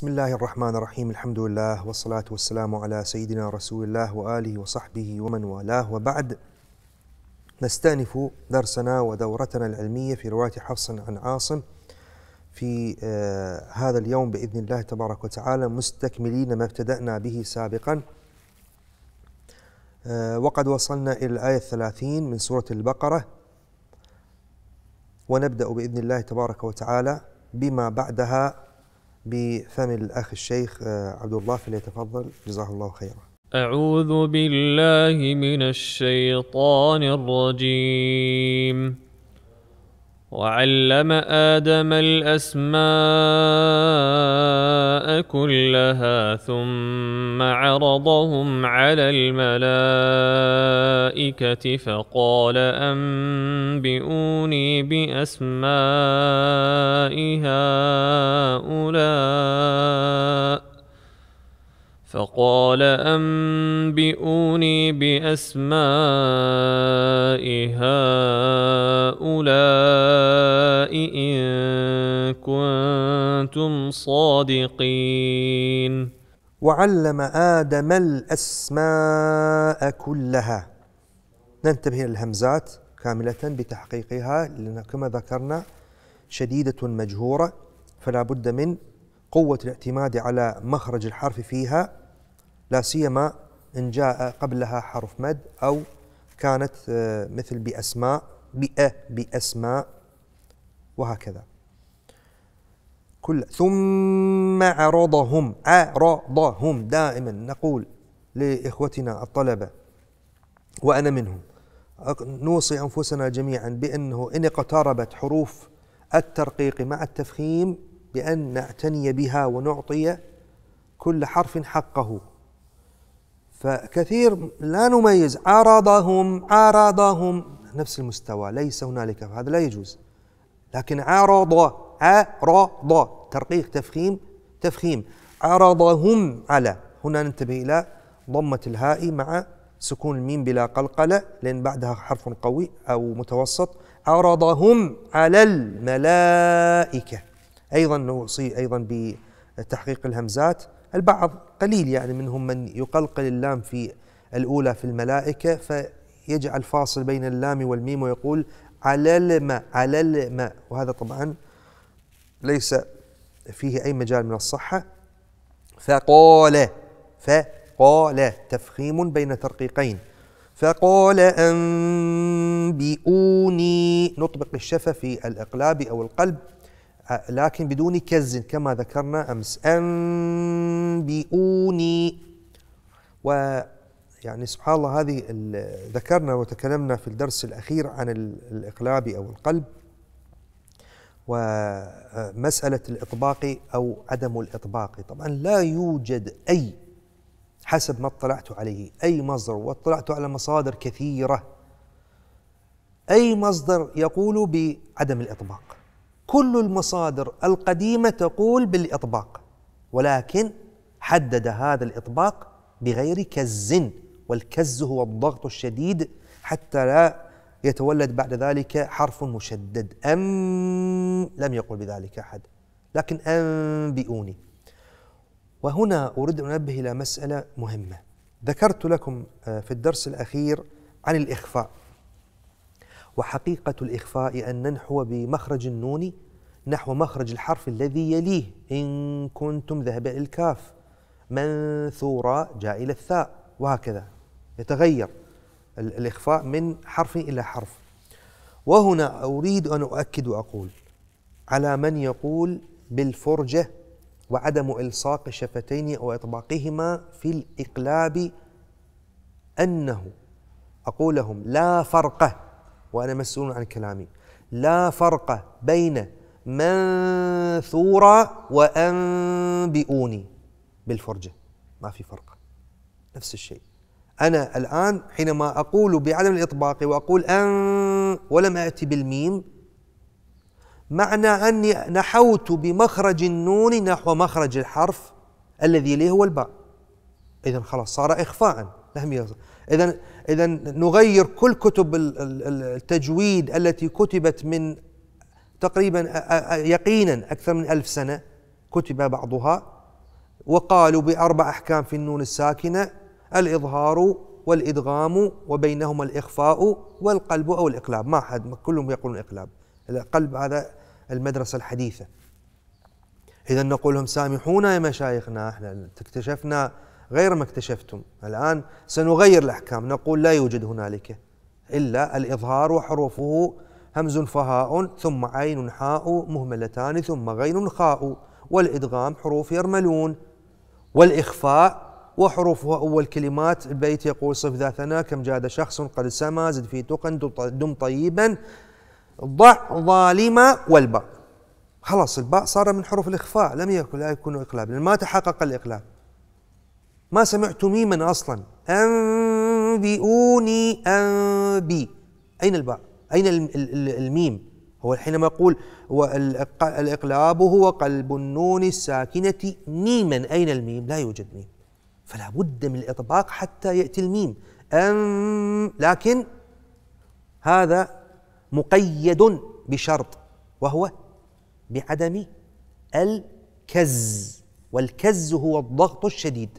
بسم الله الرحمن الرحيم الحمد لله والصلاة والسلام على سيدنا رسول الله وآله وصحبه ومن والاه وبعد نستأنف درسنا ودورتنا العلمية في رواية حفص عن عاصم في آه، هذا اليوم بإذن الله تبارك وتعالى مستكملين ما ابتدأنا به سابقا آه، وقد وصلنا إلى الآية الثلاثين من سورة البقرة ونبدأ بإذن الله تبارك وتعالى بما بعدها بفم الأخ الشيخ آه، عبد الله فليتفضل جزاه الله خيرا أعوذ بالله من الشيطان الرجيم وعلم آدم الأسماء كلها ثم عرضهم على الملائكة فقال أنبئوني بأسماء هؤلاء فقال أنبئوني بأسماء هؤلاء إن كنتم صادقين وعلم آدم الأسماء كلها ننتبه إلى الهمزات كاملة بتحقيقها لأن كما ذكرنا شديدة مجهورة فلا بد من قوة الاعتماد على مخرج الحرف فيها لا سيما إن جاء قبلها حرف مد أو كانت آه، مثل بأسماء بأ بأسماء وهكذا كل ثم عرضهم عرضهم دائما نقول لإخوتنا الطلبة وأنا منهم نوصي أنفسنا جميعا بأنه إن اقتربت حروف الترقيق مع التفخيم بأن نعتني بها ونعطي كل حرف حقه فكثير لا نميز عارضهم عارضهم نفس المستوى ليس هنالك هذا لا يجوز لكن عارض عارض ترقيق تفخيم تفخيم عرضهم على هنا ننتبه إلى ضمة الهاء مع سكون الميم بلا قلقلة لأن بعدها حرف قوي أو متوسط عرضهم على الملائكة أيضا نوصي أيضا بتحقيق الهمزات البعض قليل يعني منهم من يقلقل اللام في الأولى في الملائكة فيجعل فاصل بين اللام والميم ويقول على الماء على الماء وهذا طبعا ليس فيه أي مجال من الصحة فقال فقال تفخيم بين ترقيقين فقال أنبئوني نطبق الشفة في الإقلاب أو القلب لكن بدون كز كما ذكرنا أمس أنبئوني و يعني سبحان الله هذه ذكرنا وتكلمنا في الدرس الأخير عن الإقلاب أو القلب ومسألة الإطباق أو عدم الإطباق طبعا لا يوجد أي حسب ما اطلعت عليه أي مصدر واطلعت على مصادر كثيرة أي مصدر يقول بعدم الإطباق كل المصادر القديمة تقول بالإطباق ولكن حدد هذا الإطباق بغير كز والكز هو الضغط الشديد حتى لا يتولد بعد ذلك حرف مشدد أم لم يقل بذلك أحد لكن أنبئوني وهنا أريد أن أنبه إلى مسألة مهمة ذكرت لكم آه، في الدرس الأخير عن الإخفاء وحقيقة الإخفاء أن ننحو بمخرج النون نحو مخرج الحرف الذي يليه إن كنتم ذهب الكاف منثورا جاء إلى الثاء وهكذا يتغير الإخفاء من حرف إلى حرف وهنا أريد أن أؤكد وأقول على من يقول بالفرجة وعدم إلصاق الشفتين أو إطباقهما في الإقلاب أنه أقولهم لا فرق وأنا مسؤول عن كلامي لا فرق بين منثورة وأنبئوني بالفرجة ما في فرق نفس الشيء أنا الآن حينما أقول بعدم الإطباق وأقول أن ولم أأتي بالميم معنى أني نحوت بمخرج النون نحو مخرج الحرف الذي ليه هو الباء إذا خلاص صار إخفاء إذا إذا نغير كل كتب التجويد التي كتبت من تقريبا يقينا أكثر من ألف سنة كتب بعضها وقالوا بأربع أحكام في النون الساكنة الإظهار والإدغام وبينهما الإخفاء والقلب أو الإقلاب ما احد كلهم يقولون إقلاب القلب هذا المدرسة الحديثة إذا نقول لهم سامحونا يا مشايخنا احنا اكتشفنا غير ما اكتشفتم الآن سنغير الأحكام نقول لا يوجد هنالك إلا الإظهار وحروفه همز فهاء ثم عين حاء مهملتان ثم غين خاء والإدغام حروف يرملون والإخفاء وحروفها أول كلمات البيت يقول صف ذا ثنا كم جاد شخص قد سما زد في تقن دم طيبا ضع ظالما والباء خلاص الباء صار من حروف الإخفاء لم يكن لا يكون إقلاب لأن ما تحقق الإقلاب ما سمعت ميما أصلا أنبئوني أنبي أين الباء أين الميم هو حينما يقول الإقلاب هو قلب النون الساكنة ميما أين الميم لا يوجد ميم فلا بد من الإطباق حتى يأتي الميم أم لكن هذا مقيد بشرط وهو بعدم الكز والكز هو الضغط الشديد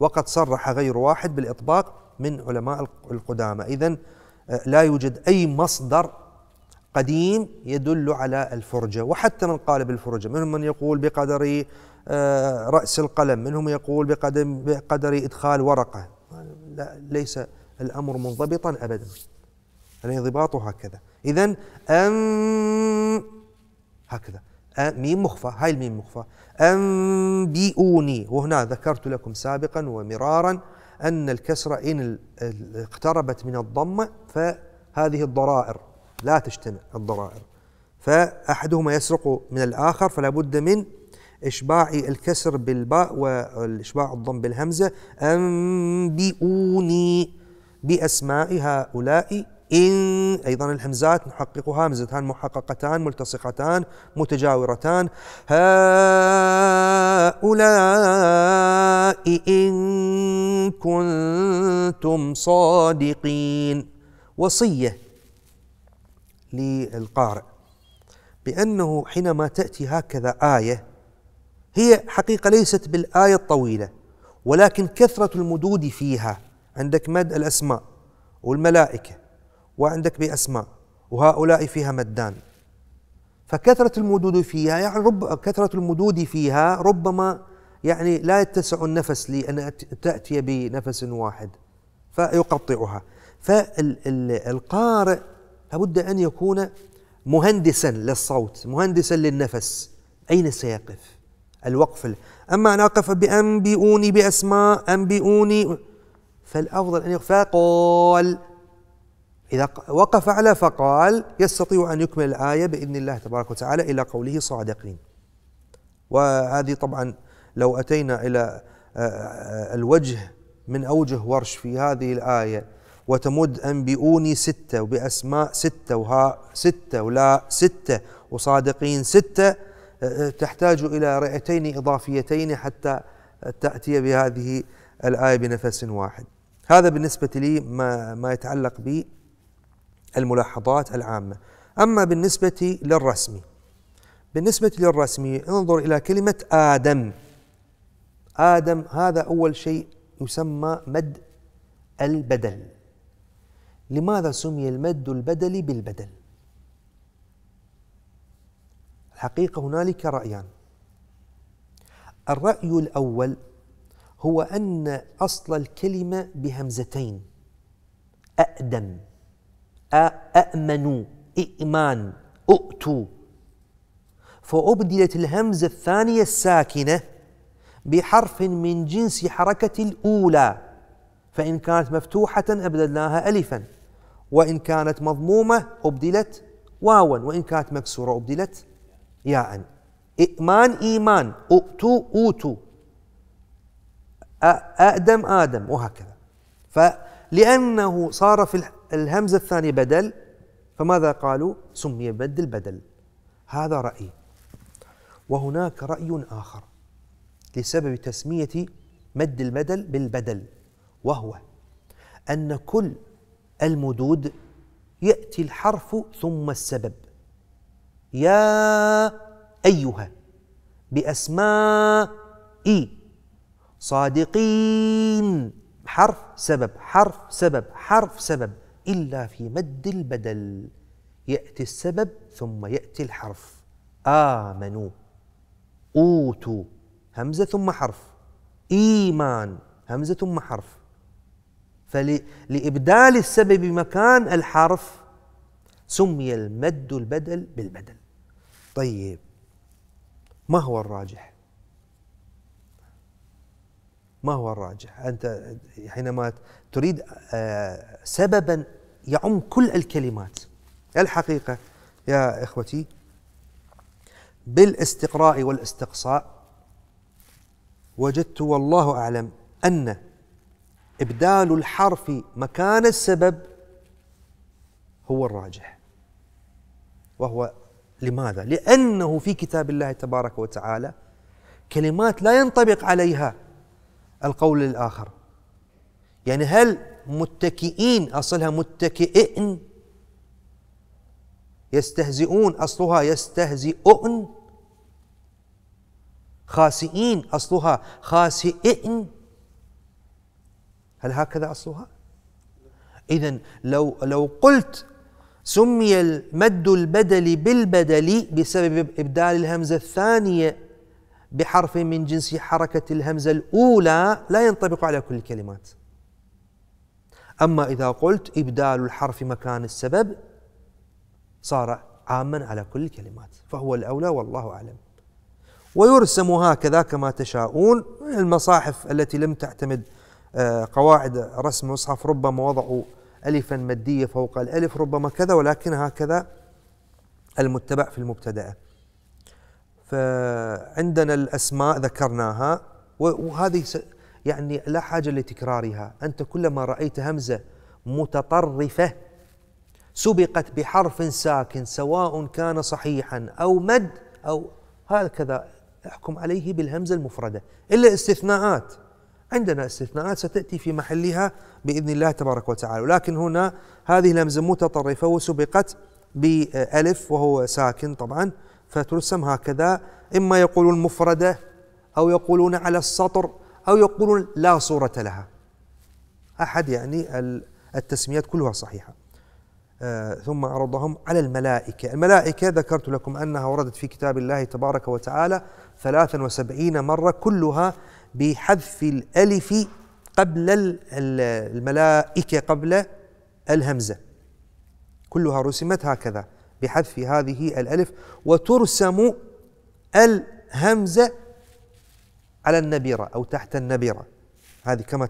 وقد صرح غير واحد بالإطباق من علماء القدامى إذا آه، لا يوجد أي مصدر قديم يدل على الفرجة وحتى من قال بالفرجة منهم من يقول بقدر آه، رأس القلم منهم يقول بقدر, بقدر إدخال ورقة لا ليس الأمر منضبطا أبدا الانضباط هكذا إذا أم هكذا ميم مخفى هاي الميم مخفى أنبئوني وهنا ذكرت لكم سابقا ومرارا أن الكسرة إن اقتربت من الضمة فهذه الضرائر لا تجتمع الضرائر فأحدهما يسرق من الآخر فلا بد من إشباع الكسر بالباء وإشباع الضم بالهمزة أنبئوني بأسماء هؤلاء إن أيضا الهمزات نحققها همزتان محققتان ملتصقتان متجاورتان هؤلاء إن كنتم صادقين وصية للقارئ بأنه حينما تأتي هكذا آية هي حقيقة ليست بالآية الطويلة ولكن كثرة المدود فيها عندك مد الأسماء والملائكة وعندك بأسماء وهؤلاء فيها مدان فكثرة المدود فيها يعني رب كثرة المدود فيها ربما يعني لا يتسع النفس لأن تأتي بنفس واحد فيقطعها فالقارئ لابد أن يكون مهندسا للصوت مهندسا للنفس أين سيقف الوقف أما أن أقف بأنبئوني بأسماء أنبئوني فالأفضل أن يقف فقال إذا وقف على فقال يستطيع أن يكمل الآية بإذن الله تبارك وتعالى إلى قوله صادقين وهذه طبعا لو أتينا إلى آه، آه، الوجه من أوجه ورش في هذه الآية وتمد أنبئوني ستة وبأسماء ستة وها ستة ولا ستة وصادقين ستة آه، تحتاج إلى رئتين إضافيتين حتى تأتي بهذه الآية بنفس واحد هذا بالنسبة لي ما, ما يتعلق بي الملاحظات العامة أما بالنسبة للرسم بالنسبة للرسم انظر إلى كلمة آدم آدم هذا أول شيء يسمى مد البدل لماذا سمي المد البدلي بالبدل الحقيقة هنالك رأيان الرأي الأول هو أن أصل الكلمة بهمزتين أأدم أأمنوا إئمان أؤتوا فأبدلت الهمزة الثانية الساكنة بحرف من جنس حركة الأولى فإن كانت مفتوحة أبدلناها ألفا وإن كانت مضمومة أبدلت واوا وإن كانت مكسورة أبدلت ياء إئمان إيمان أؤتوا أوتوا أأدم آدم وهكذا فلأنه صار في الهمزة الثانية بدل فماذا قالوا سمي بد البدل هذا رأي وهناك رأي آخر لسبب تسمية مد البدل بالبدل وهو أن كل المدود يأتي الحرف ثم السبب يا أيها بأسماء صادقين حرف سبب حرف سبب حرف سبب إلا في مد البدل يأتي السبب ثم يأتي الحرف آمنوا أوتوا همزة ثم حرف إيمان همزة ثم حرف فلإبدال السبب مكان الحرف سمي المد البدل بالبدل طيب ما هو الراجح ما هو الراجح أنت حينما تريد آه، سببا يعم كل الكلمات الحقيقة يا إخوتي بالاستقراء والاستقصاء وجدت والله أعلم أن إبدال الحرف مكان السبب هو الراجح وهو لماذا؟ لأنه في كتاب الله تبارك وتعالى كلمات لا ينطبق عليها القول الآخر يعني هل متكئين أصلها متكئئن يستهزئون أصلها يستهزئون خاسئين أصلها خاسئئن هل هكذا أصلها؟ إذا لو لو قلت سمي المد البدل بالبدل بسبب إبدال الهمزة الثانية بحرف من جنس حركة الهمزة الأولى لا ينطبق على كل الكلمات أما إذا قلت إبدال الحرف مكان السبب صار عاما على كل الكلمات فهو الأولى والله أعلم ويرسم هكذا كما تشاءون المصاحف التي لم تعتمد آه، قواعد رسم مصحف ربما وضعوا ألفا مدية فوق الألف ربما كذا ولكن هكذا المتبع في المبتدأ فعندنا الأسماء ذكرناها وهذه يعني لا حاجة لتكرارها أنت كلما رأيت همزة متطرفة سبقت بحرف ساكن سواء كان صحيحا أو مد أو هكذا احكم عليه بالهمزة المفردة إلا استثناءات عندنا استثناءات ستأتي في محلها بإذن الله تبارك وتعالى ولكن هنا هذه الهمزة متطرفة وسبقت بألف وهو ساكن طبعا فترسم هكذا إما يقولون مفردة أو يقولون على السطر أو يقولون لا صورة لها أحد يعني التسميات كلها صحيحة آه ثم عرضهم على الملائكة الملائكة ذكرت لكم أنها وردت في كتاب الله تبارك وتعالى ثلاثا وسبعين مرة كلها بحذف الألف قبل الملائكة قبل الهمزة كلها رسمت هكذا بحذف هذه الألف وترسم الهمزة على النبيرة أو تحت النبيرة هذه كما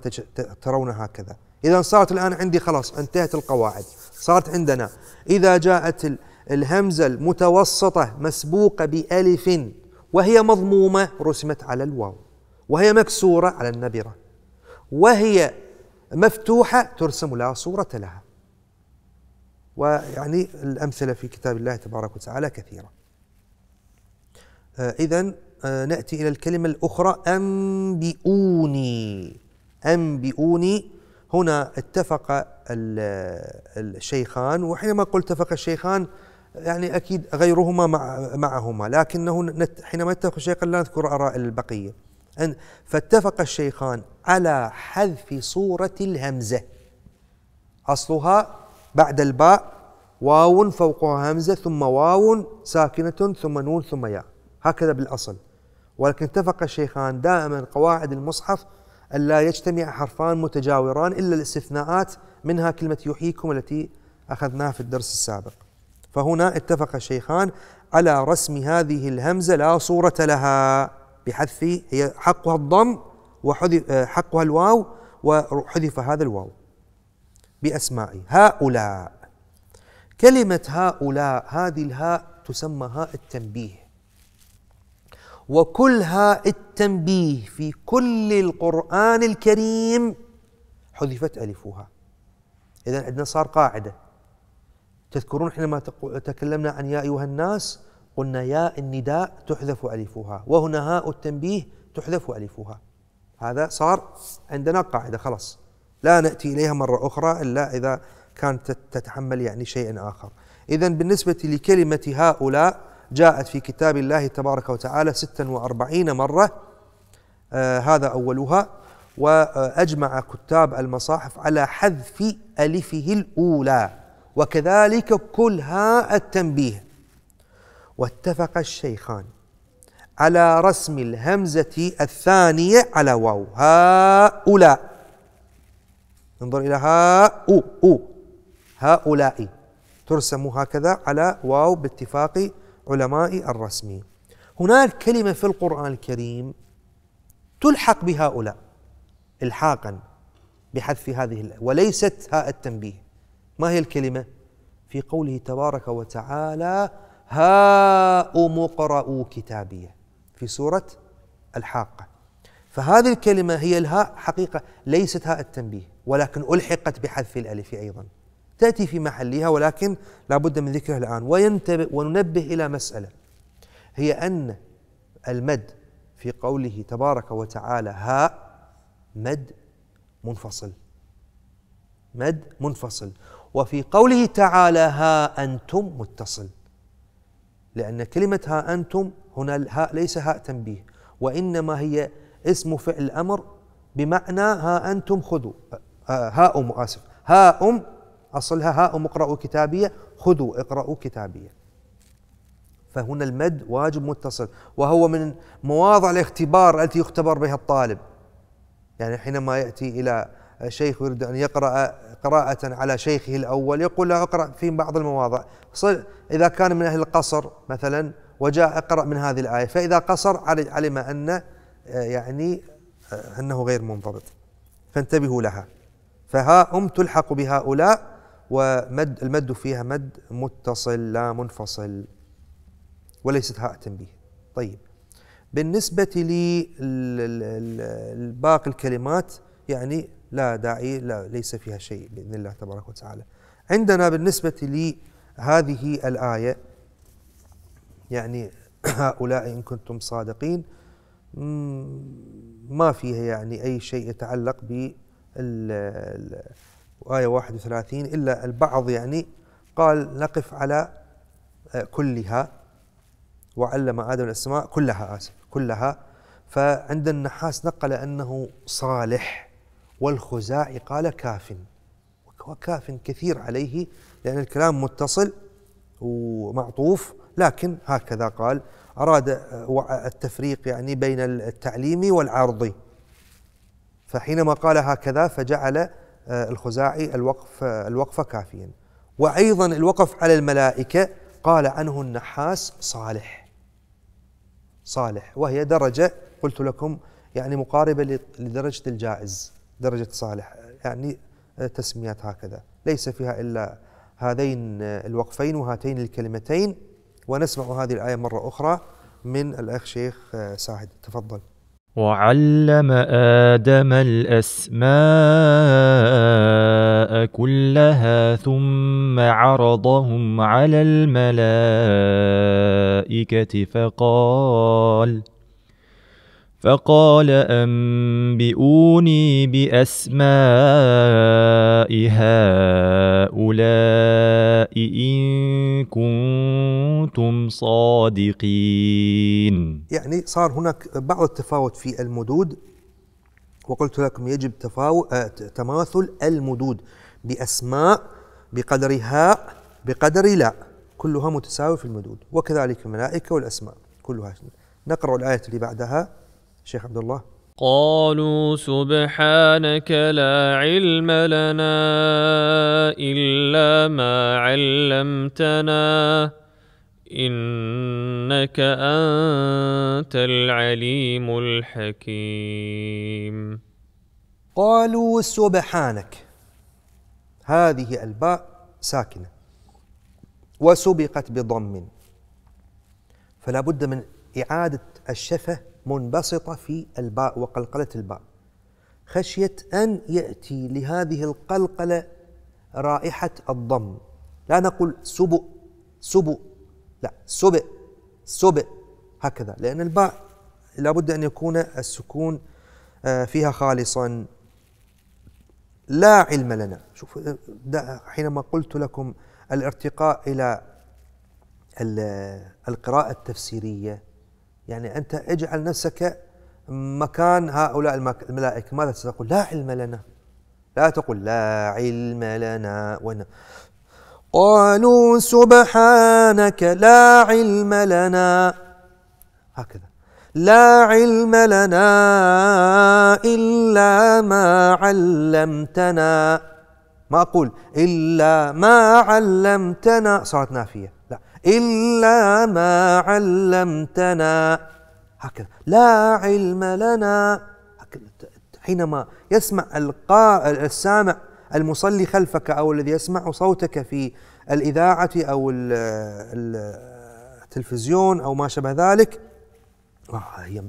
ترون هكذا إذا صارت الآن عندي خلاص انتهت القواعد صارت عندنا إذا جاءت الهمزة المتوسطة مسبوقة بألف وهي مضمومة رسمت على الواو وهي مكسورة على النبرة وهي مفتوحة ترسم لا صورة لها ويعني الأمثلة في كتاب الله تبارك وتعالى كثيرة آه، إذا آه، نأتي إلى الكلمة الأخرى أنبئوني أنبئوني هنا اتفق الشيخان وحينما قلت اتفق الشيخان يعني أكيد غيرهما مع معهما لكنه حينما اتفق الشيخان لا نذكر آراء البقية فاتفق الشيخان على حذف صورة الهمزة أصلها بعد الباء واو فوقها همزة ثم واو ساكنة ثم نون ثم ياء هكذا بالأصل ولكن اتفق الشيخان دائما قواعد المصحف ألا يجتمع حرفان متجاوران إلا الاستثناءات منها كلمة يحييكم التي أخذناها في الدرس السابق فهنا اتفق الشيخان على رسم هذه الهمزة لا صورة لها بحذف هي حقها الضم وحقها آه، الواو وحذف هذا الواو بأسماء هؤلاء كلمة هؤلاء هذه الهاء تسمى هاء التنبيه وكلها التنبيه في كل القرآن الكريم حذفت ألفها إذا عندنا صار قاعدة تذكرون حينما تكلمنا عن يا أيها الناس قلنا يا النداء تحذف ألفها وهنا هاء التنبيه تحذف ألفها هذا صار عندنا قاعدة خلاص لا نأتي إليها مرة أخرى إلا إذا كانت تتحمل يعني شيئا آخر إذا بالنسبة لكلمة هؤلاء جاءت في كتاب الله تبارك وتعالى 46 مرة آه هذا أولها وأجمع كتاب المصاحف على حذف ألفه الأولى وكذلك كلها التنبيه واتفق الشيخان على رسم الهمزة الثانية على واو هؤلاء انظر إلى هاؤ هؤلاء ترسم هكذا على واو باتفاق العلماء الرسمي هناك كلمة في القرآن الكريم تلحق بهؤلاء إلحاقا بحذف هذه وليست هاء التنبيه ما هي الكلمة في قوله تبارك وتعالى هاؤم اقرؤوا كتابيه في سورة الحاقة فهذه الكلمة هي الهاء حقيقة ليست هاء التنبيه ولكن ألحقت بحذف الألف أيضا تأتي في محلها ولكن لا بد من ذكرها الآن وينتبه وننبه إلى مسألة هي أن المد في قوله تبارك وتعالى ها مد منفصل مد منفصل وفي قوله تعالى ها أنتم متصل لأن كلمة ها أنتم هنا الهاء ليس هاء تنبيه وإنما هي اسم فعل أمر بمعنى ها أنتم خذوا هاء أم آسف ها أم أصلها هاء اقرأوا كتابية خذوا اقرأوا كتابية فهنا المد واجب متصل وهو من مواضع الاختبار التي يختبر بها الطالب يعني حينما يأتي إلى شيخ يريد أن يقرأ قراءة على شيخه الأول يقول له اقرأ في بعض المواضع إذا كان من أهل القصر مثلا وجاء اقرأ من هذه الآية فإذا قصر علم أن يعني أنه غير منضبط فانتبهوا لها فها أم تلحق بهؤلاء ومد المد فيها مد متصل لا منفصل وليست هاء تنبيه طيب بالنسبة لباقي الكلمات يعني لا داعي لا ليس فيها شيء بإذن الله تبارك وتعالى عندنا بالنسبة لهذه الآية يعني هؤلاء إن كنتم صادقين ما فيها يعني أي شيء يتعلق بال آية 31 إلا البعض يعني قال نقف على آه، كلها وعلم آدم الأسماء كلها آسف كلها فعند النحاس نقل أنه صالح والخزاعي قال كاف وكاف كثير عليه لأن الكلام متصل ومعطوف لكن هكذا قال أراد آه، التفريق يعني بين التعليمي والعرضي فحينما قال هكذا فجعل آه، الخزاعي الوقف آه، الوقف كافيا وأيضا الوقف على الملائكة قال عنه النحاس صالح صالح وهي درجة قلت لكم يعني مقاربة لدرجة الجائز درجة صالح يعني آه، تسميات هكذا ليس فيها إلا هذين الوقفين وهاتين الكلمتين ونسمع هذه الآية مرة أخرى من الأخ شيخ ساعد تفضل وعلم آدم الأسماء كلها ثم عرضهم على الملائكة فقال: فقال انبئوني باسماء هؤلاء ان كنتم صادقين يعني صار هناك بعض التفاوت في المدود وقلت لكم يجب تفاوت آه، تماثل المدود باسماء بقدر هاء بقدر لا كلها متساوي في المدود وكذلك الملائكه والاسماء كلها نقرا الايه اللي بعدها شيخ عبد الله قالوا سبحانك لا علم لنا إلا ما علمتنا إنك أنت العليم الحكيم قالوا سبحانك هذه الباء ساكنة وسبقت بضم فلا بد من إعادة الشفة منبسطة في الباء وقلقلة الباء خشية أن يأتي لهذه القلقلة رائحة الضم لا نقول سبؤ سبؤ لا سبئ سبئ هكذا لأن الباء لابد أن يكون السكون آه، فيها خالصا لا علم لنا شوف آه، حينما قلت لكم الارتقاء إلى آه، القراءة التفسيرية يعني أنت اجعل نفسك مكان هؤلاء الملائكة ماذا ستقول لا علم لنا لا تقول لا علم لنا وانا قالوا سبحانك لا علم لنا هكذا لا علم لنا إلا ما علمتنا ما أقول إلا ما علمتنا صارت نافية إلا ما علمتنا هكذا لا علم لنا هكذا حينما يسمع القاء السامع المصلي خلفك أو الذي يسمع صوتك في الإذاعة أو التلفزيون أو ما شابه ذلك آه،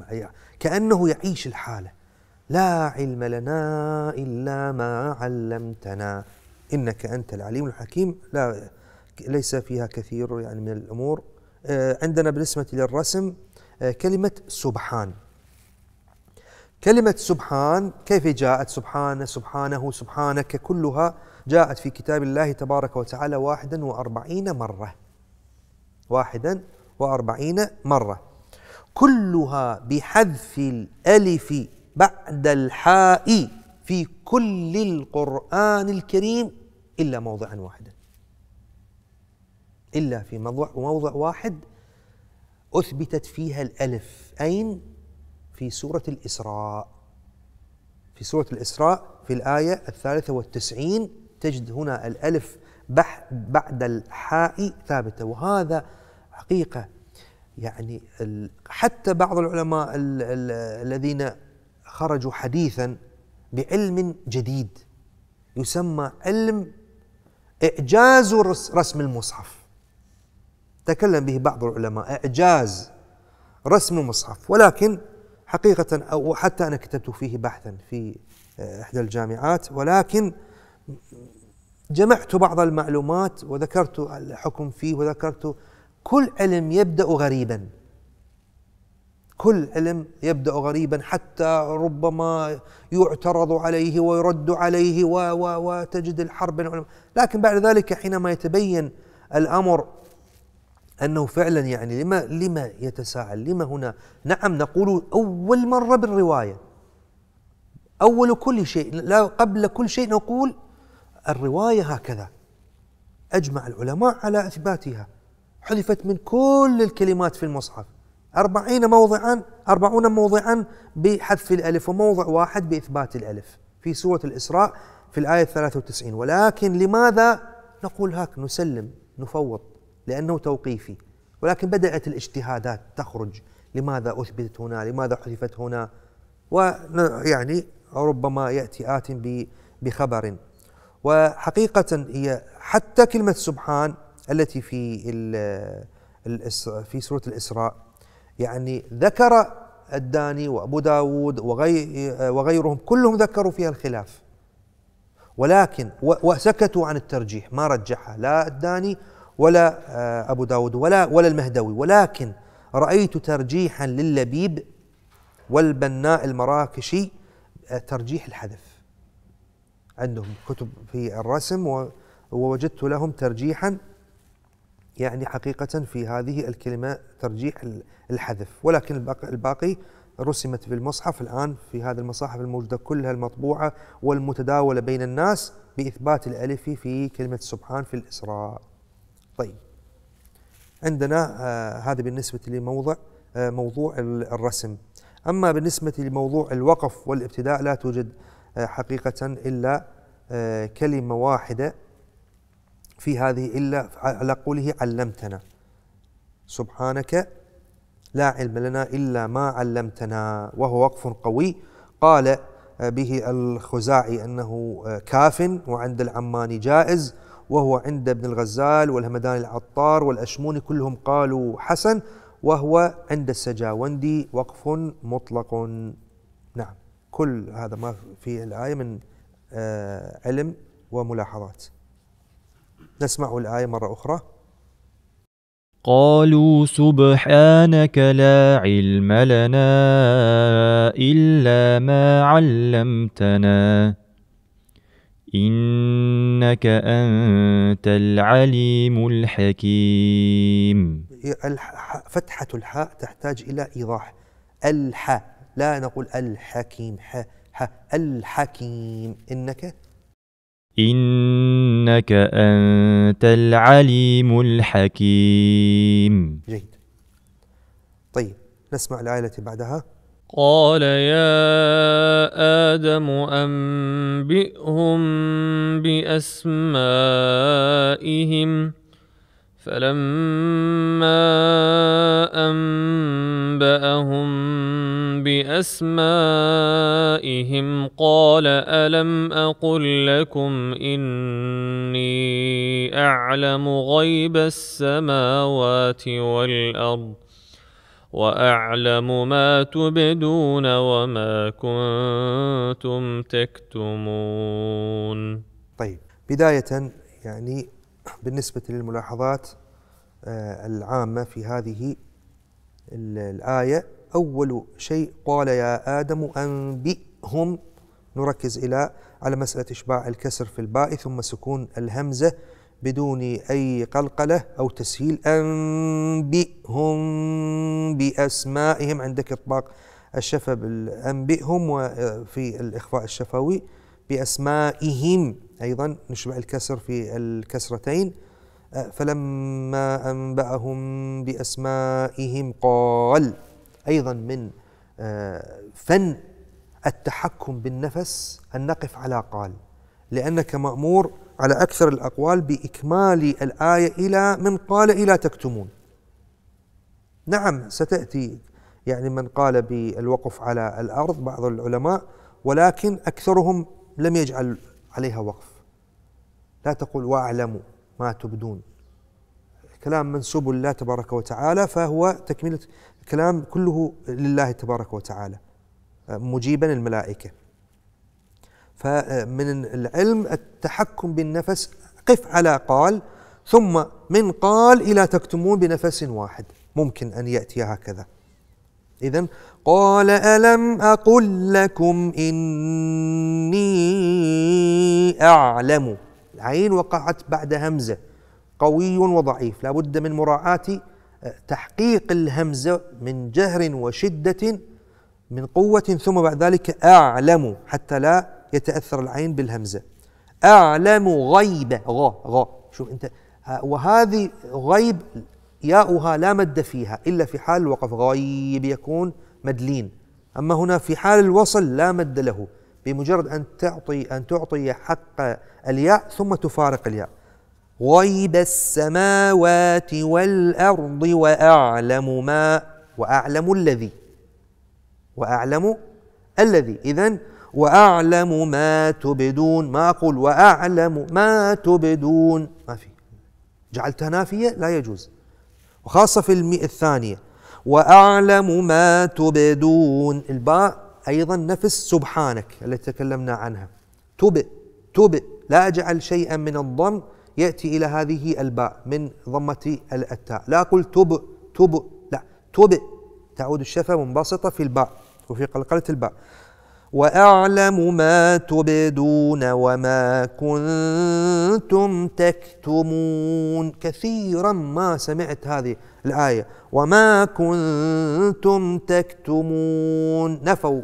هي كأنه يعيش الحالة لا علم لنا إلا ما علمتنا إنك أنت العليم الحكيم لا ليس فيها كثير يعني من الأمور آه، عندنا بالنسبة للرسم آه، كلمة سبحان كلمة سبحان كيف جاءت سبحان سبحانه سبحانك كلها جاءت في كتاب الله تبارك وتعالى واحدا وأربعين مرة واحدا وأربعين مرة كلها بحذف الألف بعد الحاء في كل القرآن الكريم إلا موضعا واحدا إلا في موضع وموضع واحد أثبتت فيها الألف أين؟ في سورة الإسراء في سورة الإسراء في الآية الثالثة والتسعين تجد هنا الألف بعد الحاء ثابتة وهذا حقيقة يعني حتى بعض العلماء الذين خرجوا حديثا بعلم جديد يسمى علم إعجاز رسم المصحف تكلم به بعض العلماء إعجاز رسم مصحف ولكن حقيقة أو حتى أنا كتبت فيه بحثا في آه، إحدى الجامعات ولكن جمعت بعض المعلومات وذكرت الحكم فيه وذكرت كل علم يبدأ غريبا كل علم يبدأ غريبا حتى ربما يعترض عليه ويرد عليه و و وتجد الحرب لكن بعد ذلك حينما يتبين الأمر أنه فعلا يعني لما لما يتساءل لما هنا نعم نقول أول مرة بالرواية أول كل شيء لا قبل كل شيء نقول الرواية هكذا أجمع العلماء على إثباتها حذفت من كل الكلمات في المصحف أربعين موضعا أربعون موضعا بحذف الألف وموضع واحد بإثبات الألف في سورة الإسراء في الآية 93 ولكن لماذا نقول هاك نسلم نفوض لأنه توقيفي ولكن بدأت الاجتهادات تخرج لماذا أثبتت هنا لماذا حذفت هنا ويعني ربما يأتي آت بخبر وحقيقة هي حتى كلمة سبحان التي في في سورة الإسراء يعني ذكر الداني وأبو داود وغيرهم كلهم ذكروا فيها الخلاف ولكن وسكتوا عن الترجيح ما رجحها لا الداني ولا آه، أبو داود ولا ولا المهدوي ولكن رأيت ترجيحا للبيب والبناء المراكشي آه، ترجيح الحذف عندهم كتب في الرسم ووجدت لهم ترجيحا يعني حقيقة في هذه الكلمة ترجيح الحذف ولكن الباقي رسمت في المصحف الآن في هذه المصاحف الموجودة كلها المطبوعة والمتداولة بين الناس بإثبات الألف في كلمة سبحان في الإسراء طيب عندنا آه هذا بالنسبة لموضع آه موضوع الرسم أما بالنسبة لموضوع الوقف والابتداء لا توجد آه حقيقة إلا آه كلمة واحدة في هذه إلا على قوله علمتنا سبحانك لا علم لنا إلا ما علمتنا وهو وقف قوي قال آه، به الخزاعي أنه آه، كاف وعند العماني جائز وهو عند ابن الغزال والهمداني العطار والأشموني كلهم قالوا حسن وهو عند السجاوندي وقف مطلق نعم كل هذا ما في الآية من آه، علم وملاحظات نسمع الآية مرة أخرى قالوا سبحانك لا علم لنا إلا ما علمتنا إنك أنت العليم الحكيم فتحة الحاء تحتاج إلى إيضاح الحاء لا نقول الحكيم ح ح الحكيم إنك إنك أنت العليم الحكيم جيد طيب نسمع الآية التي بعدها قال يا آدم أنبئهم بأسمائهم فلما أنبأهم بأسمائهم قال ألم أقل لكم إني أعلم غيب السماوات والأرض واعلم ما تبدون وما كنتم تكتمون. طيب بدايه يعني بالنسبه للملاحظات آه، العامه في هذه الايه اول شيء قال يا ادم انبئهم نركز الى على مساله اشباع الكسر في الباء ثم سكون الهمزه بدون أي قلقلة أو تسهيل أنبئهم بأسمائهم عندك إطباق الشفة بالأنبئهم وفي الإخفاء الشفوي بأسمائهم أيضا نشبع الكسر في الكسرتين فلما أنبأهم بأسمائهم قال أيضا من فن التحكم بالنفس أن نقف على قال لأنك مأمور على أكثر الأقوال بإكمال الآية إلى من قال إلى تكتمون نعم ستأتي يعني من قال بالوقف على الأرض بعض العلماء ولكن أكثرهم لم يجعل عليها وقف لا تقول واعلموا ما تبدون كلام منسوب لله تبارك وتعالى فهو تكملة كلام كله لله تبارك وتعالى مجيبا الملائكة فمن العلم التحكم بالنفس قف على قال ثم من قال إلى تكتمون بنفس واحد ممكن أن يأتي هكذا إذا قال ألم أقل لكم إني أعلم العين وقعت بعد همزة قوي وضعيف لابد من مراعاة آه، تحقيق الهمزة من جهر وشدة من قوة ثم بعد ذلك أعلم حتى لا يتأثر العين بالهمزة أعلم غيب غ غ شوف أنت وهذه غيب ياؤها لا مد فيها إلا في حال الوقف غيب يكون مدلين أما هنا في حال الوصل لا مد له بمجرد أن تعطي أن تعطي حق الياء ثم تفارق الياء غيب السماوات والأرض وأعلم ما وأعلم الذي وأعلم الذي إذن وأعلم ما تبدون ما أقول وأعلم ما تبدون ما في جعلتها نافية لا يجوز وخاصة في المئة الثانية وأعلم ما تبدون الباء أيضا نفس سبحانك التي تكلمنا عنها تب تب لا أجعل شيئا من الضم يأتي إلى هذه الباء من ضمة التاء لا أقول تب تب لا تب تعود الشفة منبسطة في الباء وفي قلقلة الباء واعلم ما تبدون وما كنتم تكتمون كثيرا ما سمعت هذه الايه وما كنتم تكتمون نفوا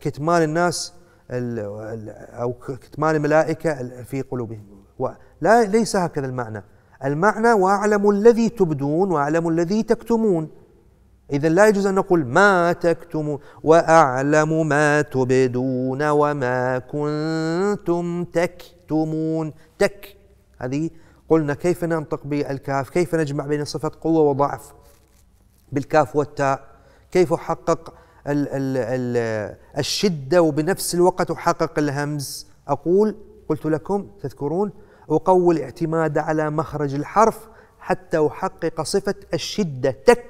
كتمان الناس او كتمان الملائكه في قلوبهم لا ليس هكذا المعنى المعنى واعلم الذي تبدون واعلم الذي تكتمون إذا لا يجوز أن نقول ما تكتمون وأعلم ما تبدون وما كنتم تكتمون تك هذه قلنا كيف ننطق بالكاف كيف نجمع بين صفة قوة وضعف بالكاف والتاء كيف أحقق ال ال ال الشدة وبنفس الوقت أحقق الهمز أقول قلت لكم تذكرون أقوي الاعتماد على مخرج الحرف حتى أحقق صفة الشدة تك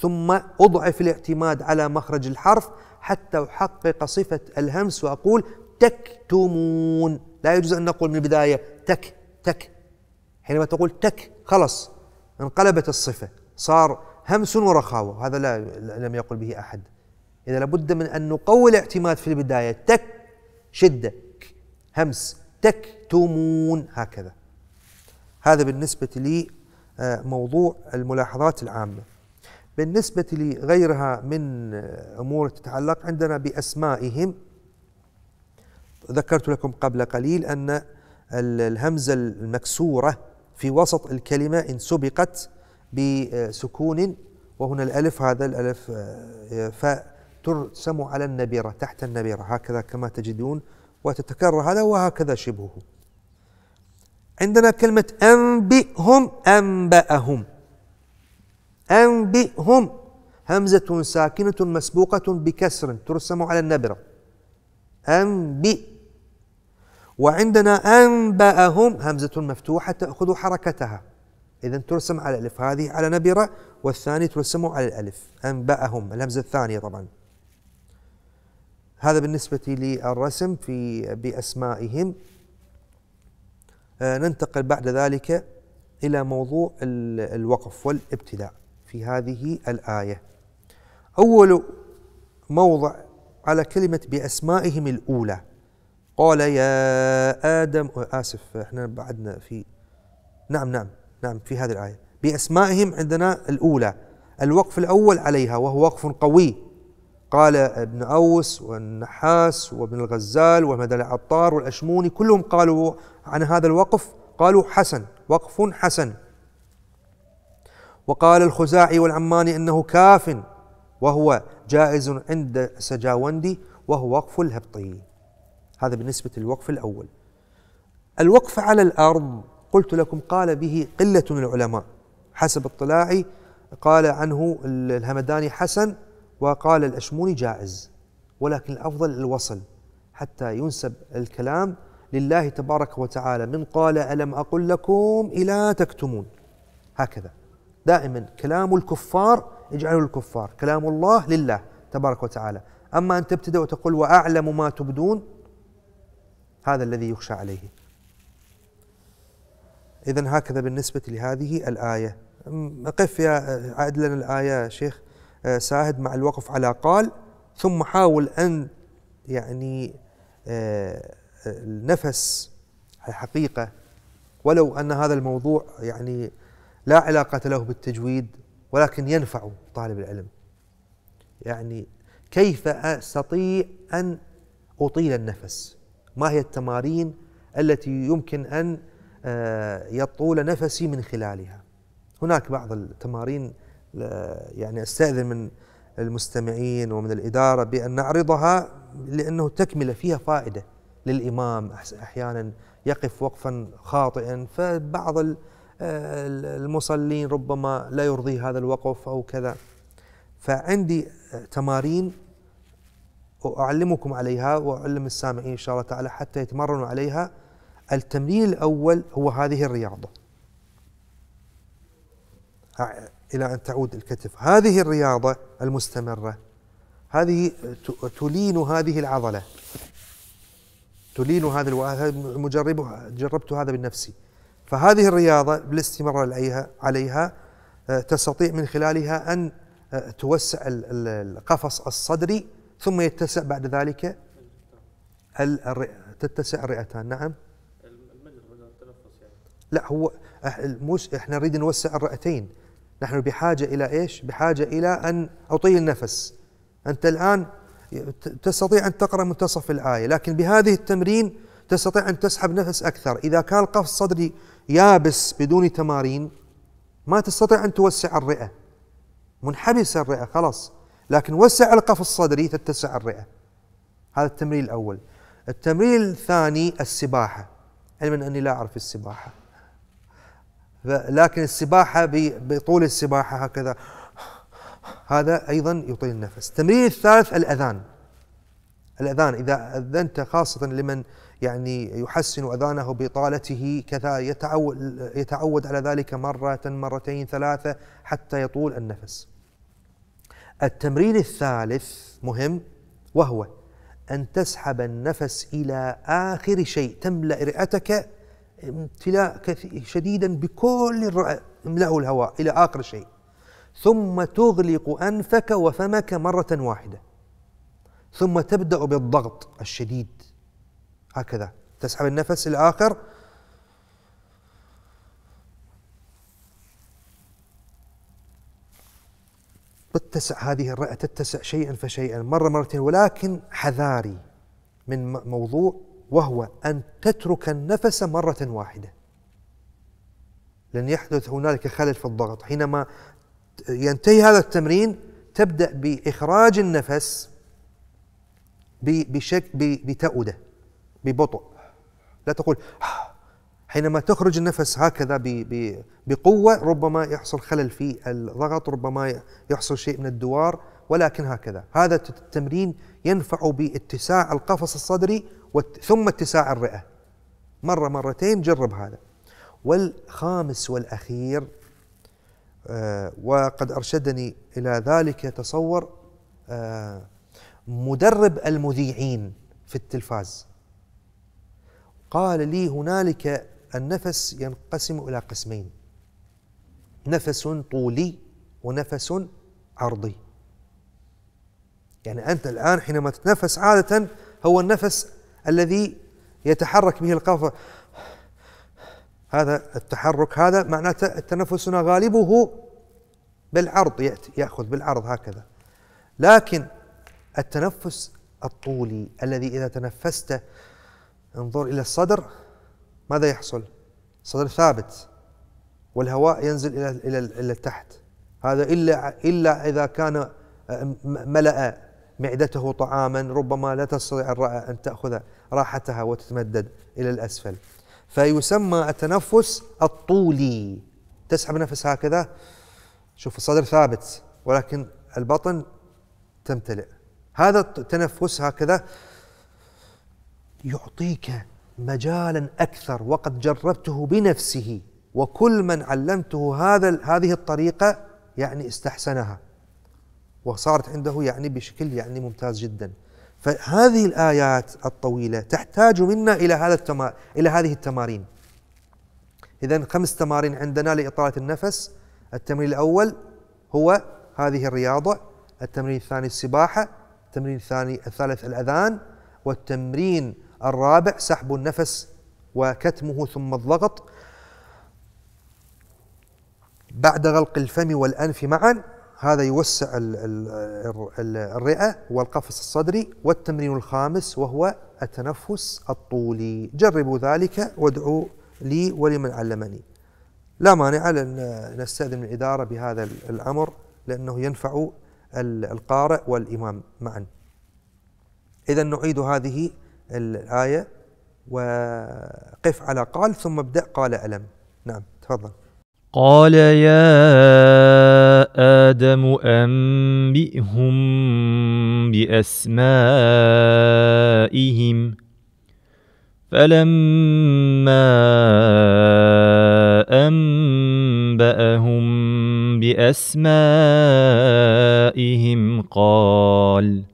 ثم أضعف الاعتماد على مخرج الحرف حتى أحقق صفة الهمس وأقول تكتمون لا يجوز أن نقول من البداية تك تك حينما تقول تك خلص انقلبت الصفة صار همس ورخاوة هذا لا لم يقل به أحد إذا لابد من أن نقوي الاعتماد في البداية تك شدة همس تكتمون هكذا هذا بالنسبة لي آه، موضوع الملاحظات العامة بالنسبة لغيرها من أمور تتعلق عندنا بأسمائهم ذكرت لكم قبل قليل أن الهمزة المكسورة في وسط الكلمة إن سبقت بسكون وهنا الألف هذا الألف آه، فترسم على النبرة تحت النبرة هكذا كما تجدون وتتكرر هذا وهكذا شبهه عندنا كلمة أنبئهم أنبأهم أنبئهم همزة ساكنة مسبوقة بكسر ترسم على النبرة أنبئ وعندنا أنبأهم همزة مفتوحة تأخذ حركتها إذا ترسم على الألف هذه على نبرة والثاني ترسم على الألف أنبأهم الهمزة الثانية طبعا هذا بالنسبة للرسم في بأسمائهم آه، ننتقل بعد ذلك إلى موضوع الوقف والابتداء في هذه الآية أول موضع على كلمة بأسمائهم الأولى قال يا آدم آسف احنا بعدنا في نعم نعم نعم في هذه الآية بأسمائهم عندنا الأولى الوقف الأول عليها وهو وقف قوي قال ابن أوس والنحاس وابن الغزال ومدى العطار والأشموني كلهم قالوا عن هذا الوقف قالوا حسن وقف حسن وقال الخزاعي والعماني انه كاف وهو جائز عند سجاوندي وهو وقف الهبطي هذا بالنسبه للوقف الاول الوقف على الارض قلت لكم قال به قله العلماء حسب اطلاعي قال عنه الهمداني حسن وقال الاشموني جائز ولكن الافضل الوصل حتى ينسب الكلام لله تبارك وتعالى من قال الم اقل لكم الى تكتمون هكذا دائما كلام الكفار اجعلوا الكفار كلام الله لله تبارك وتعالى أما أن تبتدأ وتقول وأعلم ما تبدون هذا الذي يخشى عليه إذا هكذا بالنسبة لهذه الآية قف يا عاد لنا الآية يا شيخ ساهد مع الوقف على قال ثم حاول أن يعني آه، النفس الحقيقة ولو أن هذا الموضوع يعني لا علاقة له بالتجويد ولكن ينفع طالب العلم يعني كيف أستطيع أن أطيل النفس ما هي التمارين التي يمكن أن آه، يطول نفسي من خلالها هناك بعض التمارين يعني أستأذن من المستمعين ومن الإدارة بأن نعرضها لأنه تكملة فيها فائدة للإمام أحيانا يقف وقفا خاطئا فبعض آه، المصلين ربما لا يرضي هذا الوقف أو كذا فعندي تمارين وأعلمكم عليها وأعلم السامعين إن شاء الله تعالى حتى يتمرنوا عليها التمرين الأول هو هذه الرياضة إلى أن تعود الكتف هذه الرياضة المستمرة هذه تلين هذه العضلة تلين هذا مجربه جربت هذا بنفسي فهذه الرياضة بالاستمرار عليها عليها آه، تستطيع من خلالها أن آه، توسع القفص الصدري ثم يتسع بعد ذلك تتسع الرئتان نعم لا هو مش احنا نريد نوسع الرئتين نحن بحاجة إلى إيش بحاجة إلى أن أطيل النفس أنت الآن تستطيع أن تقرأ منتصف الآية لكن بهذه التمرين تستطيع أن تسحب نفس أكثر إذا كان القفص الصدري يابس بدون تمارين ما تستطيع أن توسع الرئة منحبسة الرئة خلاص لكن وسع القفص الصدري تتسع الرئة هذا التمرين الأول التمرين الثاني السباحة علما أني لا أعرف السباحة لكن السباحة بطول السباحة هكذا هذا أيضا يطيل النفس التمرين الثالث الأذان الأذان إذا أذنت خاصة لمن يعني يحسن أذانه بطالته كذا يتعود, يتعود على ذلك مرة مرتين ثلاثة حتى يطول النفس التمرين الثالث مهم وهو أن تسحب النفس إلى آخر شيء تملأ رئتك امتلاء شديدا بكل الرئة املأه الهواء إلى آخر شيء ثم تغلق أنفك وفمك مرة واحدة ثم تبدأ بالضغط الشديد هكذا تسحب النفس الآخر تتسع هذه الرئة تتسع شيئا فشيئا مرة مرتين ولكن حذاري من موضوع وهو أن تترك النفس مرة واحدة لن يحدث هنالك خلل في الضغط حينما ينتهي هذا التمرين تبدأ بإخراج النفس بشكل بتأودة ببطء لا تقول آه، حينما تخرج النفس هكذا بقوة ربما يحصل خلل في الضغط ربما يحصل شيء من الدوار ولكن هكذا هذا التمرين ينفع باتساع القفص الصدري ثم اتساع الرئة مرة مرتين جرب هذا والخامس والأخير آه، وقد أرشدني إلى ذلك تصور آه، مدرب المذيعين في التلفاز قال لي هنالك النفس ينقسم إلى قسمين نفس طولي ونفس عرضي يعني أنت الآن حينما تتنفس عادة هو النفس الذي يتحرك به القفا هذا التحرك هذا معناته تنفسنا غالبه بالعرض يأتي يأخذ بالعرض هكذا لكن التنفس الطولي الذي إذا تنفست انظر إلى الصدر ماذا يحصل؟ الصدر ثابت والهواء ينزل إلى إلى إلى تحت هذا إلا إلا إذا كان آه، ملأ معدته طعاما ربما لا تستطيع الرأة أن تأخذ راحتها وتتمدد إلى الأسفل فيسمى التنفس الطولي تسحب نفس هكذا شوف الصدر ثابت ولكن البطن تمتلئ هذا التنفس هكذا يعطيك مجالا اكثر وقد جربته بنفسه وكل من علمته هذا هذه الطريقه يعني استحسنها وصارت عنده يعني بشكل يعني ممتاز جدا فهذه الايات الطويله تحتاج منا الى هذا الى هذه التمارين اذا خمس تمارين عندنا لاطاله النفس التمرين الاول هو هذه الرياضه التمرين الثاني السباحه التمرين الثاني الثالث الاذان والتمرين الرابع سحب النفس وكتمه ثم الضغط بعد غلق الفم والأنف معا هذا يوسع الرئة والقفص الصدري والتمرين الخامس وهو التنفس الطولي جربوا ذلك وادعوا لي ولمن علمني لا مانع لأن نستأذن الإدارة بهذا الأمر لأنه ينفع القارئ والإمام معا إذا نعيد هذه الآية وقف على قال ثم ابدأ قال ألم نعم تفضل قال يا آدم أنبئهم بأسمائهم فلما أنبأهم بأسمائهم قال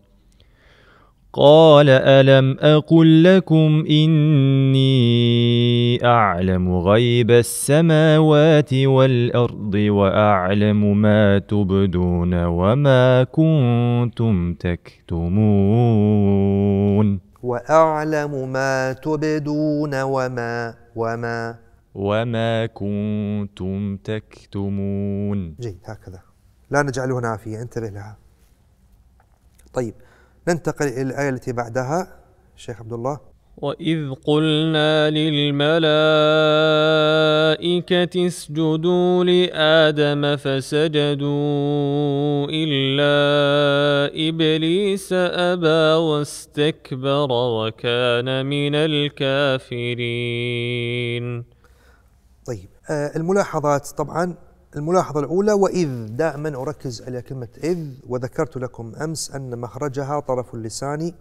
قال الم اقل لكم اني اعلم غيب السماوات والارض واعلم ما تبدون وما كنتم تكتمون واعلم ما تبدون وما وما وما كنتم تكتمون جيد هكذا لا نجعلها نافيه انتبه لها طيب ننتقل إلى الآية التي بعدها شيخ عبد الله وإذ قلنا للملائكة اسجدوا لآدم فسجدوا إلا إبليس أبى واستكبر وكان من الكافرين طيب آه، الملاحظات طبعا الملاحظة الأولى وإذ دائما أركز على كلمة إذ وذكرت لكم أمس أن مخرجها طرف اللسان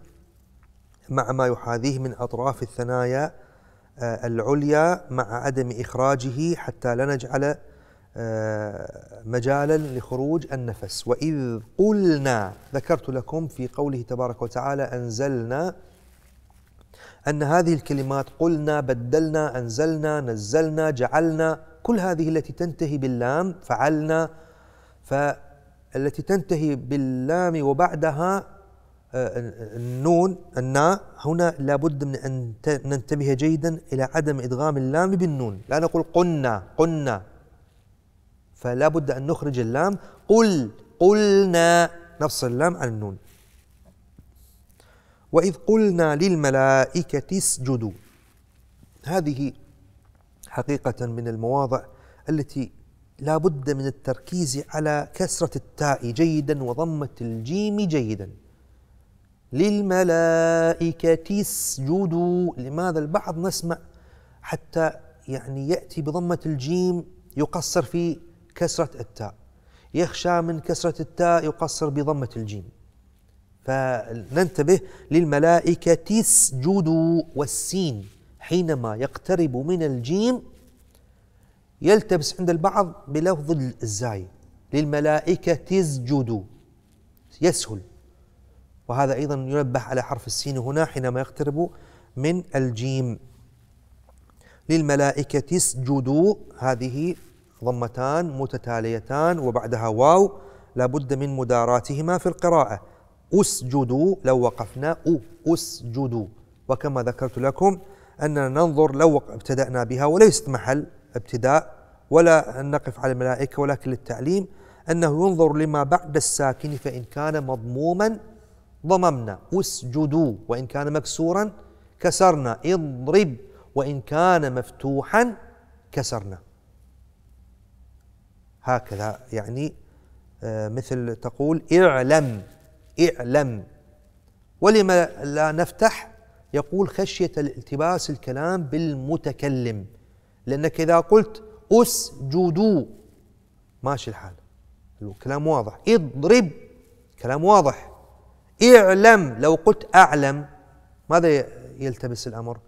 مع ما يحاذيه من أطراف الثنايا آه، العليا مع عدم إخراجه حتى لا نجعل آه، مجالا لخروج النفس وإذ قلنا ذكرت لكم في قوله تبارك وتعالى أنزلنا أن هذه الكلمات قلنا بدلنا أنزلنا نزلنا جعلنا كل هذه التي تنتهي باللام فعلنا فالتي تنتهي باللام وبعدها آه، النون الناء هنا لابد من أن ننتبه جيدا إلى عدم إدغام اللام بالنون لا نقول قلنا قلنا فلا بد أن نخرج اللام قل قلنا نفصل اللام عن النون وإذ قلنا للملائكة اسجدوا هذه حقيقة من المواضع التي لا بد من التركيز على كسرة التاء جيدا وضمة الجيم جيدا للملائكة اسجدوا لماذا البعض نسمع حتى يعني يأتي بضمة الجيم يقصر في كسرة التاء يخشى من كسرة التاء يقصر بضمة الجيم فننتبه للملائكة اسجدوا والسين حينما يقترب من الجيم يلتبس عند البعض بلفظ الزاي للملائكة اسجدوا يسهل وهذا أيضا ينبه على حرف السين هنا حينما يقترب من الجيم للملائكة اسجدوا هذه ضمتان متتاليتان وبعدها واو لابد من مداراتهما في القراءة اسجدوا لو وقفنا اسجدوا وكما ذكرت لكم أننا ننظر لو ابتدأنا بها وليست محل ابتداء ولا أن نقف على الملائكة ولكن للتعليم أنه ينظر لما بعد الساكن فإن كان مضموما ضممنا اسجدوا وإن كان مكسورا كسرنا اضرب وإن كان مفتوحا كسرنا هكذا يعني آه، مثل تقول اعلم اعلم ولما لا نفتح يقول خشية الالتباس الكلام بالمتكلم لأنك إذا قلت اسجدوا ماشي الحال الكلام واضح اضرب كلام واضح اعلم لو قلت أعلم ماذا يلتبس الأمر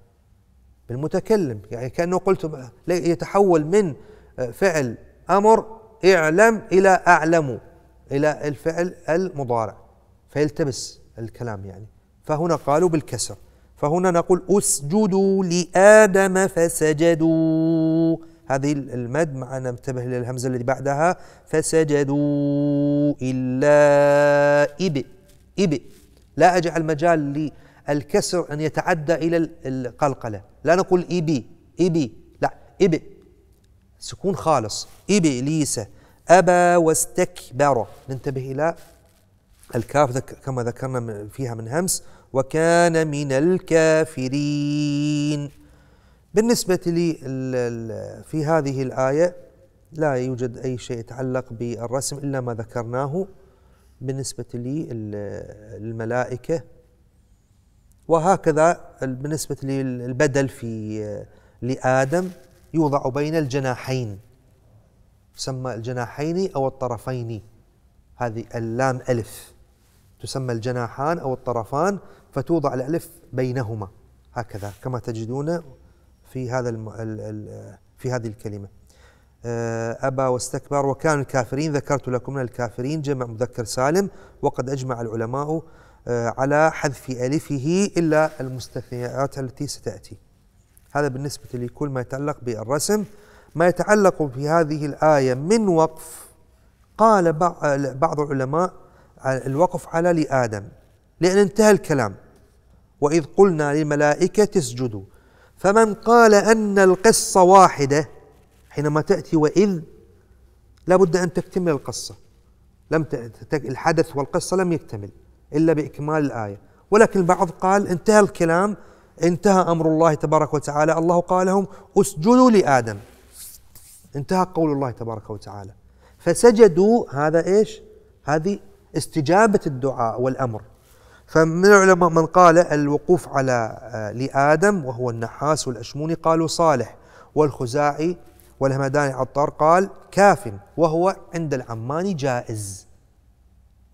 بالمتكلم يعني كأنه قلت يتحول من فعل أمر اعلم إلى أعلم إلى الفعل المضارع فيلتبس الكلام يعني فهنا قالوا بالكسر فهنا نقول اسجدوا لآدم فسجدوا هذه المد مع أن انتبه للهمزة التي بعدها فسجدوا إلا إب إب لا أجعل مجال للكسر أن يتعدى إلى القلقلة لا نقول إبي إبي لا إب سكون خالص إبليس أبى واستكبر ننتبه إلى الكاف كما ذكرنا فيها من همس وكان من الكافرين بالنسبة لي في هذه الآية لا يوجد أي شيء يتعلق بالرسم إلا ما ذكرناه بالنسبة لي الملائكة وهكذا بالنسبة للبدل في لآدم يوضع بين الجناحين سمى الجناحين أو الطرفين هذه اللام ألف تسمى الجناحان أو الطرفان فتوضع الألف بينهما هكذا كما تجدون في هذا الم... في هذه الكلمة آه، أبى واستكبر وكان الكافرين ذكرت لكم من الكافرين جمع مذكر سالم وقد أجمع العلماء آه، على حذف ألفه إلا المستثنيات التي ستأتي هذا بالنسبة لكل ما يتعلق بالرسم ما يتعلق في هذه الآية من وقف قال بعض العلماء الوقف على لآدم لأن انتهى الكلام وإذ قلنا للملائكة اسجدوا فمن قال أن القصة واحدة حينما تأتي وإذ لابد أن تكتمل القصة لم الحدث والقصة لم يكتمل إلا بإكمال الآية ولكن البعض قال انتهى الكلام انتهى أمر الله تبارك وتعالى الله قال لهم اسجدوا لآدم انتهى قول الله تبارك وتعالى فسجدوا هذا إيش هذه استجابة الدعاء والأمر فمن العلماء من قال الوقوف على آه، لآدم وهو النحاس والأشموني قالوا صالح والخزاعي والهمداني عطار قال كاف وهو عند العماني جائز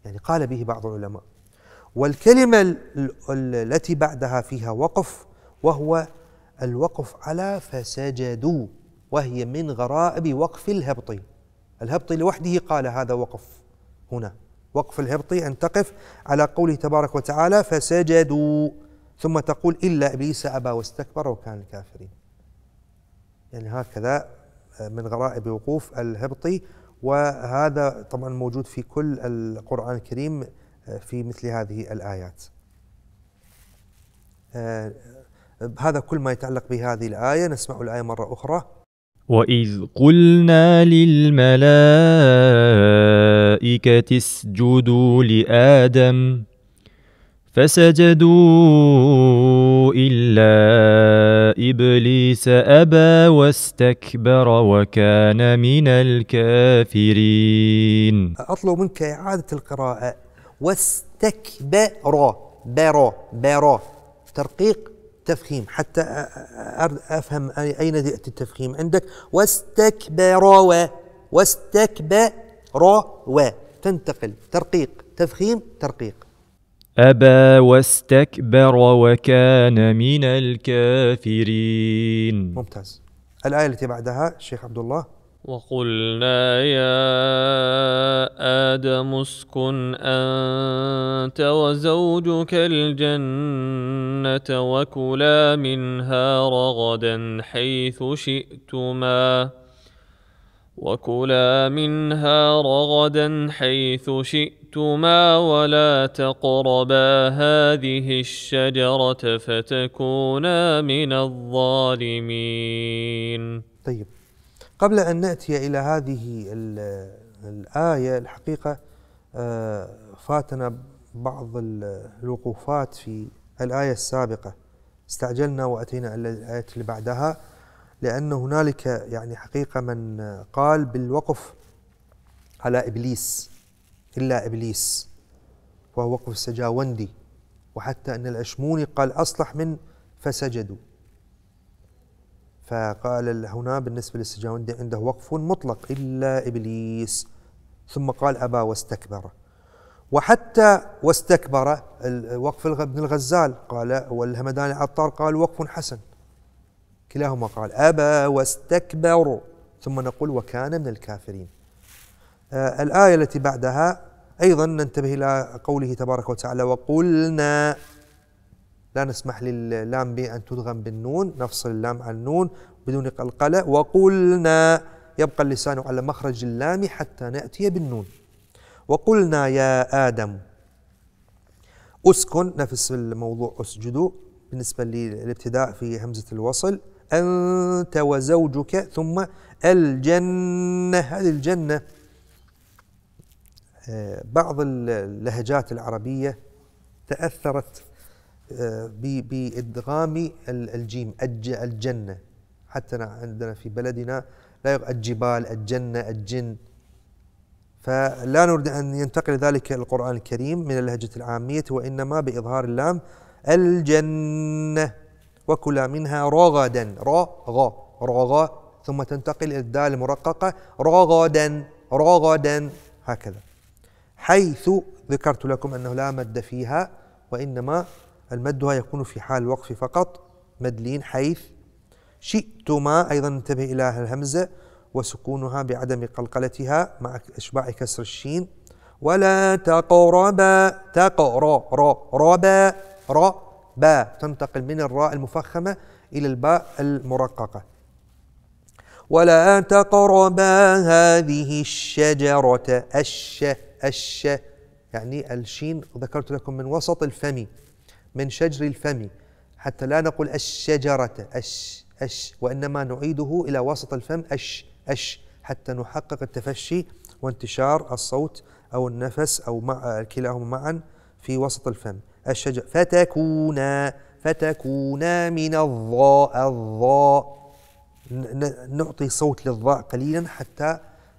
يعني قال به بعض العلماء والكلمة التي بعدها فيها وقف وهو الوقف على فسجدوا وهي من غرائب وقف الهبطي الهبطي لوحده قال هذا وقف هنا وقف الهبطي أن تقف على قوله تبارك وتعالى فسجدوا ثم تقول إلا إبليس أبى واستكبر وكان الكافرين يعني هكذا آه، من غرائب وقوف الهبطي وهذا طبعا موجود في كل القرآن الكريم آه، في مثل هذه الآيات آه، هذا كل ما يتعلق بهذه الآية نسمع الآية مرة أخرى وإذ قلنا للملائكة الملائكة اسجدوا لآدم فسجدوا إلا إبليس أبى واستكبر وكان من الكافرين أطلب منك إعادة القراءة واستكبر برا برا ترقيق تفخيم حتى أفهم أين يأتي التفخيم عندك واستكبر واستكبر رو و تنتقل ترقيق تفخيم ترقيق أبى واستكبر وكان من الكافرين ممتاز الآية التي بعدها الشيخ عبد الله وقلنا يا آدم اسكن أنت وزوجك الجنة وكلا منها رغدا حيث شئتما وكلا منها رغدا حيث شئتما ولا تقربا هذه الشجرة فتكونا من الظالمين. طيب قبل ان ناتي الى هذه الايه الحقيقه آه، فاتنا بعض الوقوفات في الايه السابقه استعجلنا واتينا الايه اللي بعدها لأن هنالك يعني حقيقة من قال بالوقف على إبليس إلا إبليس وهو وقف السجاوندي وحتى أن العشموني قال أصلح من فسجدوا فقال هنا بالنسبة للسجاوندي عنده وقف مطلق إلا إبليس ثم قال أبى واستكبر وحتى واستكبر وقف ابن الغزال قال والهمداني العطار قال وقف حسن كلاهما قال أبى واستكبر ثم نقول وكان من الكافرين آه الآية التي بعدها أيضا ننتبه إلى قوله تبارك وتعالى وقلنا لا نسمح لللام بأن تدغم بالنون نفصل اللام عن النون بدون قلقلة وقلنا يبقى اللسان على مخرج اللام حتى نأتي بالنون وقلنا يا آدم أسكن نفس الموضوع أسجدوا بالنسبة للابتداء في همزة الوصل أنت وزوجك ثم الجنة هذه الجنة آه، بعض اللهجات العربية تأثرت آه، بإدغام الجيم الجنة حتى عندنا في بلدنا لا الجبال الجنة الجن فلا نريد أن ينتقل ذلك القرآن الكريم من اللهجة العامية وإنما بإظهار اللام الجنة وكلا منها رغدا راغا رغ ثم تنتقل إلى الدال المرققة رغدا رغدا هكذا حيث ذكرت لكم أنه لا مد فيها وإنما المدها يكون في حال الوقف فقط مدلين حيث شئتما أيضا انتبه إلى الهمزة وسكونها بعدم قلقلتها مع إشباع كسر الشين ولا تقربا تقرا را ربا را باء تنتقل من الراء المفخمة إلى الباء المرققة ولا تقربا هذه الشجرة الش الش يعني الشين ذكرت لكم من وسط الفم من شجر الفم حتى لا نقول الشجرة أش أش وإنما نعيده إلى وسط الفم أش أش حتى نحقق التفشي وانتشار الصوت أو النفس أو مع كلاهما معا في وسط الفم الشجر فتكونا فتكونا من الظاء الظاء نعطي صوت للظاء قليلا حتى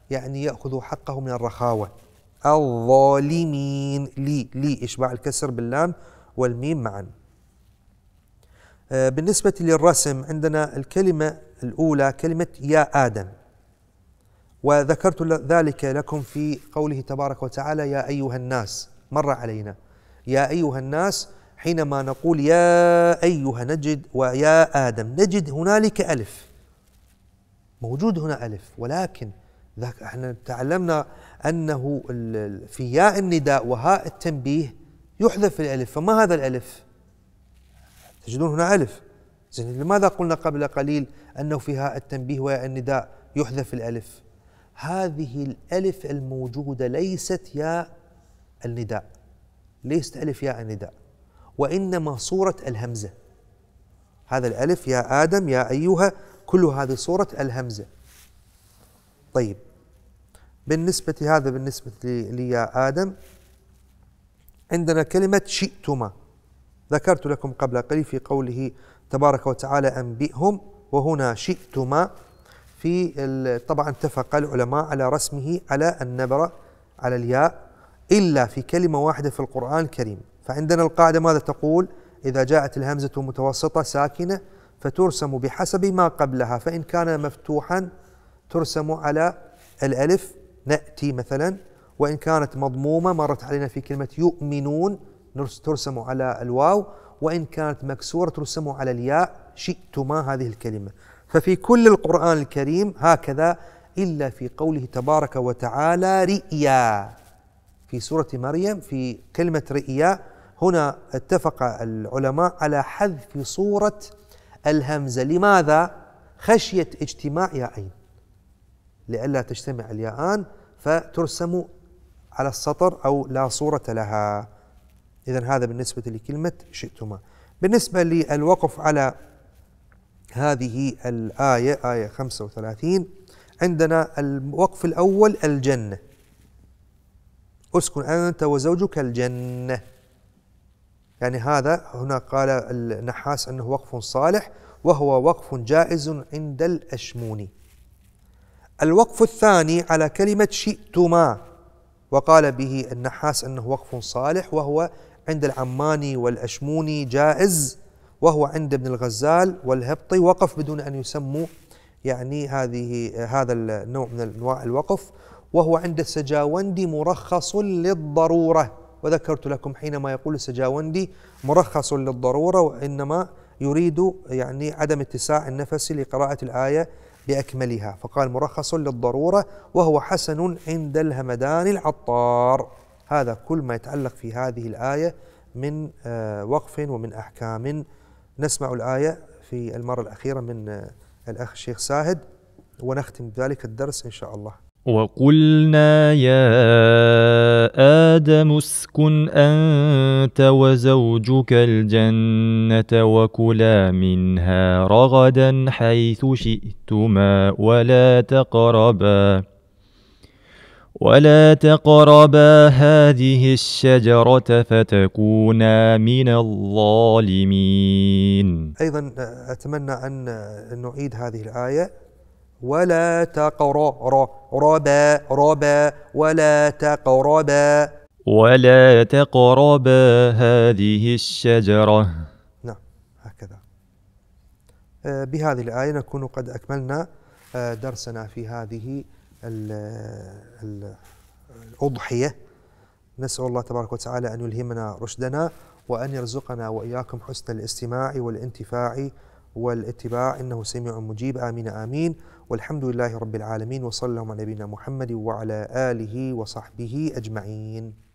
يعني يأخذوا حقه من الرخاوة الظالمين لي لي إشباع الكسر باللام والميم معا آه، بالنسبة للرسم عندنا الكلمة الأولى كلمة يا آدم وذكرت ذلك لكم في قوله تبارك وتعالى يا أيها الناس مر علينا يا أيها الناس حينما نقول يا أيها نجد ويا آدم نجد هنالك ألف موجود هنا ألف ولكن ذاك احنا تعلمنا أنه في ياء النداء وهاء التنبيه يحذف الألف فما هذا الألف تجدون هنا ألف زين لماذا قلنا قبل قليل أنه في هاء التنبيه وياء النداء يحذف الألف هذه الألف الموجودة ليست ياء النداء ليست ألف ياء النداء وإنما صورة الهمزة هذا الألف يا آدم يا أيها كل هذه صورة الهمزة طيب بالنسبة هذا بالنسبة لي يا آدم عندنا كلمة شئتما ذكرت لكم قبل قليل في قوله تبارك وتعالى أنبئهم وهنا شئتما في طبعا اتفق العلماء على رسمه على النبرة على الياء إلا في كلمة واحدة في القرآن الكريم فعندنا القاعدة ماذا تقول إذا جاءت الهمزة متوسطة ساكنة فترسم بحسب ما قبلها فإن كان مفتوحا ترسم على الألف نأتي مثلا وإن كانت مضمومة مرت علينا في كلمة يؤمنون ترسم على الواو وإن كانت مكسورة ترسم على الياء شئتما هذه الكلمة ففي كل القرآن الكريم هكذا إلا في قوله تبارك وتعالى رئيا في سورة مريم في كلمة رئياء هنا اتفق العلماء على حذف صورة الهمزة لماذا؟ خشية اجتماع ياءين لئلا تجتمع الياءان فترسم على السطر أو لا صورة لها إذا هذا بالنسبة لكلمة شئتما بالنسبة للوقف على هذه الآية آية 35 عندنا الوقف الأول الجنة اسكن انت وزوجك الجنه يعني هذا هنا قال النحاس انه وقف صالح وهو وقف جائز عند الاشموني الوقف الثاني على كلمه شئتما وقال به النحاس انه وقف صالح وهو عند العماني والاشموني جائز وهو عند ابن الغزال والهبطي وقف بدون ان يسموا يعني هذه هذا النوع من انواع الوقف وهو عند السجاوندي مرخص للضرورة وذكرت لكم حينما يقول السجاوندي مرخص للضرورة وإنما يريد يعني عدم اتساع النفس لقراءة الآية بأكملها فقال مرخص للضرورة وهو حسن عند الهمدان العطار هذا كل ما يتعلق في هذه الآية من آه، وقف ومن أحكام نسمع الآية في المرة الأخيرة من آه، الأخ الشيخ ساهد ونختم بذلك الدرس إن شاء الله وقلنا يا آدم اسكن أنت وزوجك الجنة وكلا منها رغدا حيث شئتما ولا تقربا ولا تقربا هذه الشجرة فتكونا من الظالمين. أيضا آه، أتمنى أن آه، نعيد هذه الآية ولا تقربا ربا ربا ولا تقربا ولا تقربا هذه الشجرة نعم هكذا آه، بهذه الآية نكون قد أكملنا آه، درسنا في هذه الأضحية نسأل الله تبارك وتعالى أن يلهمنا رشدنا وأن يرزقنا وإياكم حسن الاستماع والانتفاع والاتباع إنه سميع مجيب آمين آمين والحمد لله رب العالمين وصلى الله على نبينا محمد وعلى آله وصحبه أجمعين